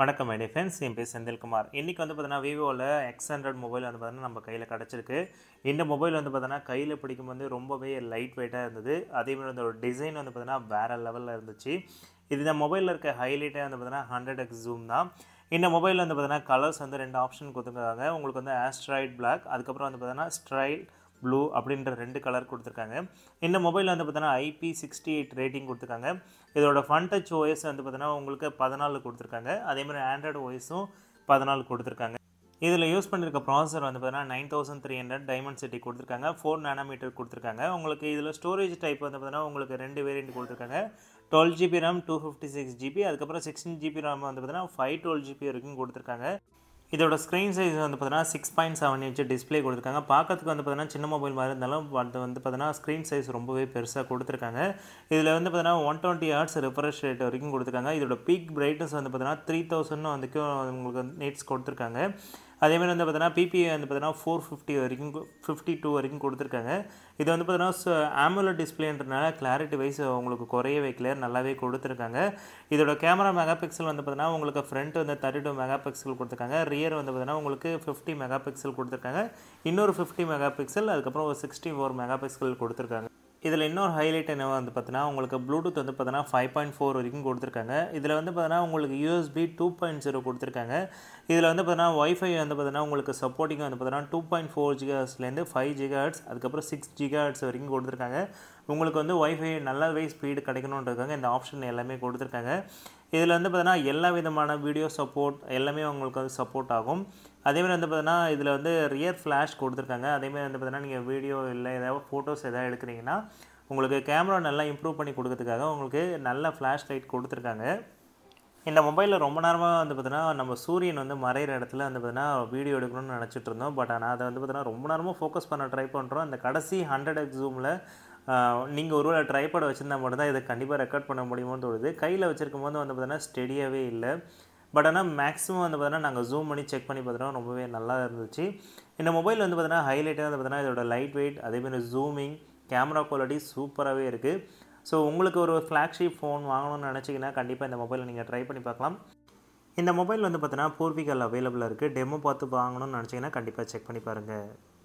வணக்கம் mighty friends என் பேர் செந்தில்குமார் இன்றைக்கி வந்து பார்த்தீங்கன்னா விவோவில் எக்ஸ் ஹண்ட்ரட் மொபைல் வந்து பார்த்தீங்கன்னா நம்ம கையில் கிடச்சிருக்கு இந்த மொபைல் வந்து பார்த்தீங்கன்னா கையில் பிடிக்கும்போது ரொம்பவே லைட் வெயிட்டாக இருந்தது அதேமாதிரி வந்து ஒரு டிசைன் வந்து பார்த்தீங்கன்னா வேறு லெவலில் இருந்துச்சு இது இந்த மொபைலில் இருக்க ஹைலைட்டே வந்து பார்த்தீங்கன்னா ஹண்ட்ரட் எக்ஸ் ஜூம் தான் இந்த மொபைலில் வந்து பார்த்தீங்கன்னா கலர்ஸ் வந்து ரெண்டு ஆப்ஷன் கொடுத்துருக்காங்க உங்களுக்கு வந்து ஆஸ்ட்ராய்ட் பிளாக் அதுக்கப்புறம் வந்து பார்த்தீங்கன்னா ஸ்ட்ரைல் ப்ளூ அப்படின்ற ரெண்டு கலர் கொடுத்துருக்காங்க இந்த மொபைல் வந்து பார்த்தோன்னா ஐபி சிக்ஸ்டி எயிட் ரேட்டிங் கொடுத்துருக்காங்க இதோட ஃபன் டச் ஓஎஸ் வந்து பார்த்தீங்கன்னா உங்களுக்கு பதினாலு கொடுத்துருக்காங்க அதே மாதிரி ஆண்ட்ராய்டு ஓஎஸும் பதினாலு கொடுத்துருக்காங்க இதில் யூஸ் பண்ணியிருக்க ப்ராசஸர் வந்து பார்த்தீங்கன்னா nine thousand three hundred Dimensity கொடுத்துருக்காங்க ஃபோர் நானோமீட்டர் கொடுத்துருக்காங்க உங்களுக்கு இதில் ஸ்டோரேஜ் டைப் வந்து பார்த்தீங்கன்னா உங்களுக்கு ரெண்டு வேரியண்ட் கொடுத்துருக்காங்க twelve GB RAM two fifty six GB அதுக்கப்புறம் சிக்ஸ்டீன் ஜிபி ரேம் வந்து பார்த்தீங்கன்னா ஃபைவ் டுவெல் ஜிபி வரைக்கும் கொடுத்துருக்காங்க இதோட ஸ்க்ரீன் சைஸ் வந்து பார்த்தீங்கன்னா six point seven inch display கொடுத்துருக்காங்க பார்க்கறதுக்கு வந்து பார்த்தீங்கன்னா சின்ன மொபைல் மாதிரி இருந்தாலும் அது வந்து பார்த்தீங்கன்னா ஸ்க்ரீன் சைஸ் ரொம்பவே பெருசாக கொடுத்துருக்காங்க இதில் வந்து பார்த்தீங்கன்னா one twenty hertz refresh rate வரைக்கும் கொடுத்துருக்காங்க இதோட பீக் பிரைட்னஸ் வந்து பார்த்தீங்கன்னா த்ரீ தௌசண்ட் வந்துக்கும் உங்களுக்கு நேட்ஸ் கொடுத்துருக்காங்க அதேமாதிரி வந்து பார்த்தீங்கன்னா பிபிஐ வந்து பார்த்தீங்கன்னா ஃபோர் ஃபிஃப்டி வரைக்கும் ஃபிஃப்டி டூ வரைக்கும் கொடுத்துருக்காங்க இது வந்து பார்த்தீங்கன்னா ஆம்புலர் டிஸ்பிளேன்றனால கிளாரிட்டி வைஸ் உங்களுக்கு குறையவே கிளியர் நல்லாவே கொடுத்துருக்காங்க இதோட கேமரா மெகா பிக்சல் வந்து பார்த்தீங்கன்னா உங்களுக்கு ஃப்ரண்ட் வந்து தேர்ட்டி டூ மெகா பிக்சல் கொடுத்துருக்காங்க ரியர் வந்து பார்த்தீங்கன்னா உங்களுக்கு ஃபிஃப்டி மெகா பிக்சல் கொடுத்துருக்காங்க இன்னொரு ஃபிஃப்டி மெகா பிக்சல் அதுக்கப்புறம் ஒரு சிக்ஸ்டி ஃபோர் மெகா பிக்சல் கொடுத்துருக்காங்க இதில் இன்னொரு ஹைலைட் என்ன வந்து பார்த்தீங்கன்னா உங்களுக்கு ப்ளூடூத் வந்து பார்த்தீங்கன்னா ஃபைவ் பாயிண்ட் ஃபோர் வரைக்கும் கொடுத்துருக்காங்க இதில் வந்து பார்த்தீங்கன்னா உங்களுக்கு யூஎஸ்பி டூ பாயிண்ட் ஜீரோ கொடுத்துருக்காங்க இதில் வந்து பார்த்தீங்கன்னா ஒய்ஃபை வந்து பார்த்தீங்கன்னா உங்களுக்கு சப்போர்ட்டிங் வந்து பார்த்தீங்கன்னா டூ பாயிண்ட் ஃபோர் ஜிகாஸ்லேருந்து ஃபைவ் ஜிகாட்ஸ் அதுக்கப்புறம் சிக்ஸ் ஜிகாட்ஸ் வரைக்கும் கொடுத்துருக்காங்க உங்களுக்கு வந்து ஒய்ஃபை நல்லாவே ஸ்பீடு கிடைக்கணுன்றதுக்காக இந்த ஆப்ஷன் எல்லாமே கொடுத்துருக்காங்க இதில் வந்து பார்த்தீங்கன்னா எல்லா விதமான வீடியோ சப்போர்ட் எல்லாமே உங்களுக்கு வந்து சப்போர்ட் ஆகும் அதேமாதிரி வந்து பார்த்தீங்கன்னா இதில் வந்து ரியர் ஃப்ளாஷ் கொடுத்துருக்காங்க அதேமாதிரி வந்து பார்த்தீங்கன்னா நீங்கள் வீடியோ இல்லை ஏதாவது ஃபோட்டோஸ் எதாவது எடுக்கிறீங்கன்னா உங்களுக்கு கேமரா நல்லா இம்ப்ரூவ் பண்ணி கொடுக்கறதுக்காக உங்களுக்கு நல்ல ஃப்ளாஷ் லைட் கொடுத்துருக்காங்க இந்த மொபைலில் ரொம்ப நேரமாக வந்து பார்த்தீங்கன்னா நம்ம சூரியன் வந்து மறைகிற இடத்துல வந்து பார்த்தீங்கன்னா வீடியோ எடுக்கணும்னு நினச்சிட்டு இருந்தோம் பட் ஆனால் அதை வந்து பார்த்தீங்கன்னா ரொம்ப நேரமாக ஃபோக்கஸ் பண்ண ட்ரை பண்ணுறோம் அந்த கடைசி ஹண்ட்ரட் எக்ஸ் ஜூமில் நீங்கள் ஒரு வேளை ட்ரைபாட் வச்சுருந்தா மட்டும்தான் இதை கண்டிப்பாக ரெக்கார்ட் பண்ண முடியுமோனு தோணுது கையில் வச்சுருக்கும் போது வந்து பார்த்தோன்னா ஸ்டெடியாகவே இல்லை பட் ஆனால் மேக்ஸிமம் வந்து பார்த்தீங்கன்னா நாங்கள் ஜூம் பண்ணி செக் பண்ணி பார்த்தோன்னா ரொம்பவே நல்லா இருந்துச்சு இந்த மொபைல் வந்து பார்த்தீங்கன்னா ஹைலைட்டாக வந்து பார்த்தீங்கன்னா இதோட லைட் வெயிட் அதேமாதிரி ஜூமிங் கேமரா குவாலிட்டி சூப்பராகவே இருக்குது ஸோ உங்களுக்கு ஒரு ஃப்ளாக்ஷிப் ஃபோன் வாங்கணும்னு நினச்சிங்கன்னா கண்டிப்பாக இந்த மொபைலை நீங்கள் ட்ரை பண்ணி பார்க்கலாம் இந்த மொபைல் வந்து பார்த்தீங்கன்னா பூர்விகல் அவைலபிளாக இருக்குது டெமோ பார்த்து வாங்கணும்னு நினச்சிங்கன்னா கண்டிப்பாக செக் பண்ணி பாருங்கள்